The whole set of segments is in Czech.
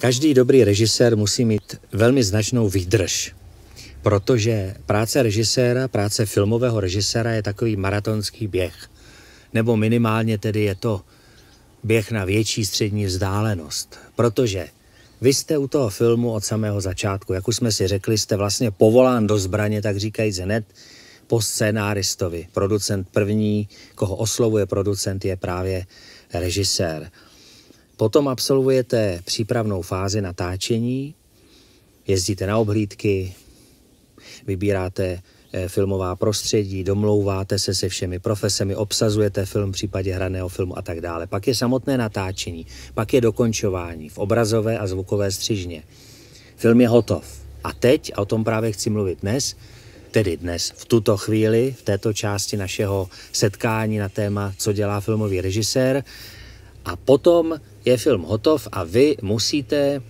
Každý dobrý režisér musí mít velmi značnou výdrž, protože práce režiséra, práce filmového režiséra je takový maratonský běh. Nebo minimálně tedy je to běh na větší střední vzdálenost, protože vy jste u toho filmu od samého začátku, jak už jsme si řekli, jste vlastně povolán do zbraně, tak říkají hned, po scénáristovi. Producent první, koho oslovuje producent, je právě režisér. Potom absolvujete přípravnou fázi natáčení, jezdíte na obhlídky, vybíráte eh, filmová prostředí, domlouváte se se všemi profesemi, obsazujete film v případě hraného filmu a tak dále. Pak je samotné natáčení, pak je dokončování v obrazové a zvukové střižně. Film je hotov. A teď, a o tom právě chci mluvit dnes, tedy dnes, v tuto chvíli, v této části našeho setkání na téma, co dělá filmový režisér, a potom je film hotov a vy musíte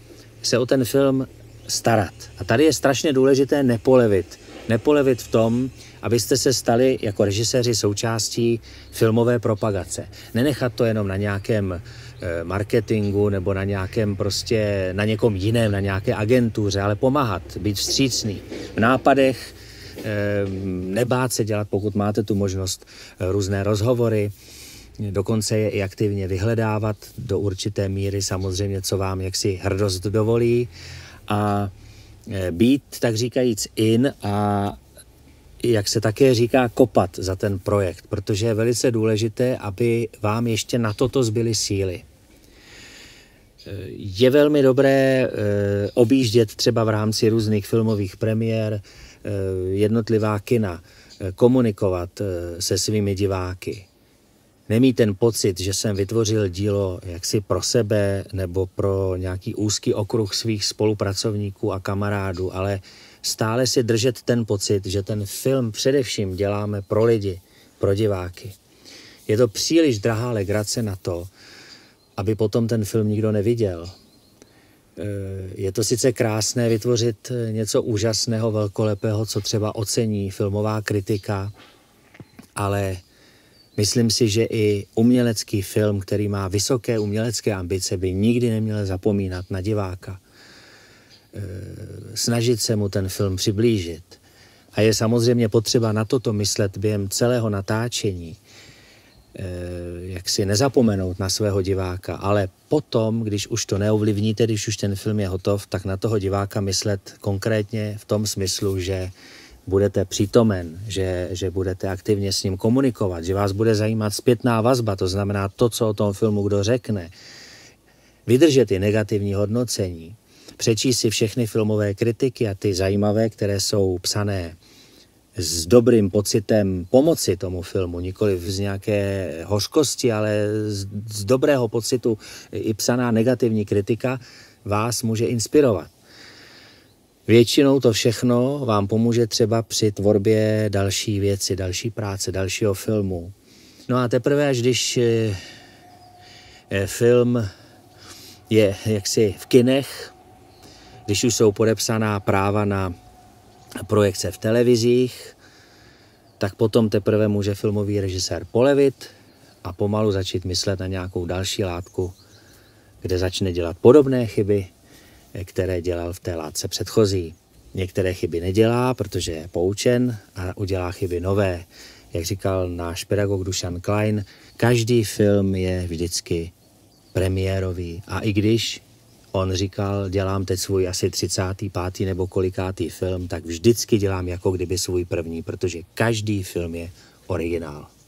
se o ten film starat. A tady je strašně důležité nepolevit. Nepolevit v tom, abyste se stali jako režiséři součástí filmové propagace. Nenechat to jenom na nějakém eh, marketingu nebo na nějakém prostě, na někom jiném, na nějaké agentuře, ale pomáhat, být vstřícný v nápadech, eh, nebát se dělat, pokud máte tu možnost, eh, různé rozhovory, Vlastně dokonce je i aktivně vyhledávat do určité míry samozřejmě, co vám jaksi hrdost dovolí a e, být, tak říkajíc, in a jak se také říká, kopat za ten projekt, protože je velice důležité, aby vám ještě na toto zbyly síly. E, je velmi dobré e, objíždět třeba v rámci různých filmových premiér jednotlivá kina, komunikovat se svými diváky nemít ten pocit, že jsem vytvořil dílo jaksi pro sebe nebo pro nějaký úzký okruh svých spolupracovníků a kamarádů, ale stále si držet ten pocit, že ten film především děláme pro lidi, pro diváky. Je to příliš drahá legrace na to, aby potom ten film nikdo neviděl. E, je to sice krásné vytvořit něco úžasného, velkolepého, co třeba ocení filmová kritika, ale Myslím si, že i umělecký film, který má vysoké umělecké ambice, by nikdy neměl zapomínat na diváka. Eh, snažit se mu ten film přiblížit. A je samozřejmě potřeba na toto myslet během celého natáčení. Eh, jak si nezapomenout na svého diváka, ale potom, když už to neovlivníte, když už ten film je hotov, tak na toho diváka myslet konkrétně v tom smyslu, že budete přítomen, že, že budete aktivně s ním komunikovat, že vás bude zajímat zpětná vazba, to znamená to, co o tom filmu kdo řekne, vydržet ty negativní hodnocení, přečíst si všechny filmové kritiky a ty zajímavé, které jsou psané s dobrým pocitem pomoci tomu filmu, nikoli z nějaké hořkosti, ale z, z dobrého pocitu i psaná negativní kritika vás může inspirovat. Většinou to všechno vám pomůže třeba při tvorbě další věci, další práce, dalšího filmu. No a teprve, až když eh, eh, film je jaksi v kinech, když už jsou podepsaná práva na projekce v televizích, tak potom teprve může filmový režisér polevit a pomalu začít myslet na nějakou další látku, kde začne dělat podobné chyby, které dělal v té látce předchozí. Některé chyby nedělá, protože je poučen a udělá chyby nové. Jak říkal náš pedagog Dušan Klein, každý film je vždycky premiérový. A i když on říkal, dělám teď svůj asi 35. nebo kolikátý film, tak vždycky dělám jako kdyby svůj první, protože každý film je originál.